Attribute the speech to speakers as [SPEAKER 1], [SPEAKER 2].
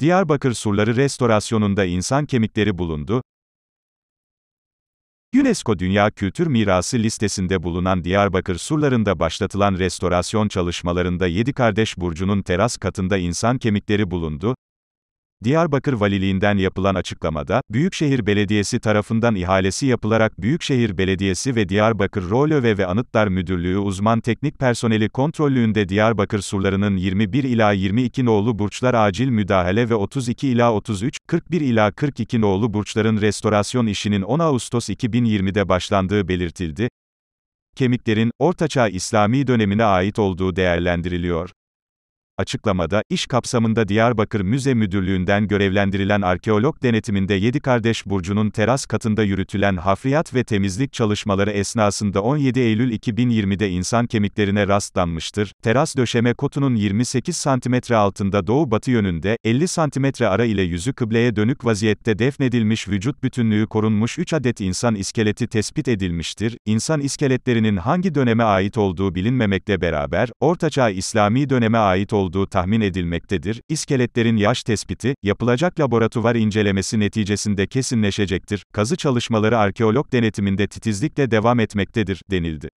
[SPEAKER 1] Diyarbakır surları restorasyonunda insan kemikleri bulundu. UNESCO Dünya Kültür Mirası listesinde bulunan Diyarbakır surlarında başlatılan restorasyon çalışmalarında 7 kardeş burcunun teras katında insan kemikleri bulundu. Diyarbakır Valiliğinden yapılan açıklamada, Büyükşehir Belediyesi tarafından ihalesi yapılarak Büyükşehir Belediyesi ve Diyarbakır Rolöve ve Anıtlar Müdürlüğü uzman teknik personeli kontrollüğünde Diyarbakır surlarının 21 ila 22 nolu burçlar acil müdahale ve 32 ila 33, 41 ila 42 nolu burçların restorasyon işinin 10 Ağustos 2020'de başlandığı belirtildi. Kemiklerin, Ortaçağ İslami dönemine ait olduğu değerlendiriliyor. Açıklamada, iş kapsamında Diyarbakır Müze Müdürlüğü'nden görevlendirilen arkeolog denetiminde 7 kardeş burcunun teras katında yürütülen hafriyat ve temizlik çalışmaları esnasında 17 Eylül 2020'de insan kemiklerine rastlanmıştır. Teras döşeme kotunun 28 cm altında doğu-batı yönünde, 50 cm ara ile yüzü kıbleye dönük vaziyette defnedilmiş vücut bütünlüğü korunmuş 3 adet insan iskeleti tespit edilmiştir. İnsan iskeletlerinin hangi döneme ait olduğu bilinmemekle beraber, Ortaçağ İslami döneme ait olduğu olduğu tahmin edilmektedir. İskeletlerin yaş tespiti, yapılacak laboratuvar incelemesi neticesinde kesinleşecektir. Kazı çalışmaları arkeolog denetiminde titizlikle devam etmektedir, denildi.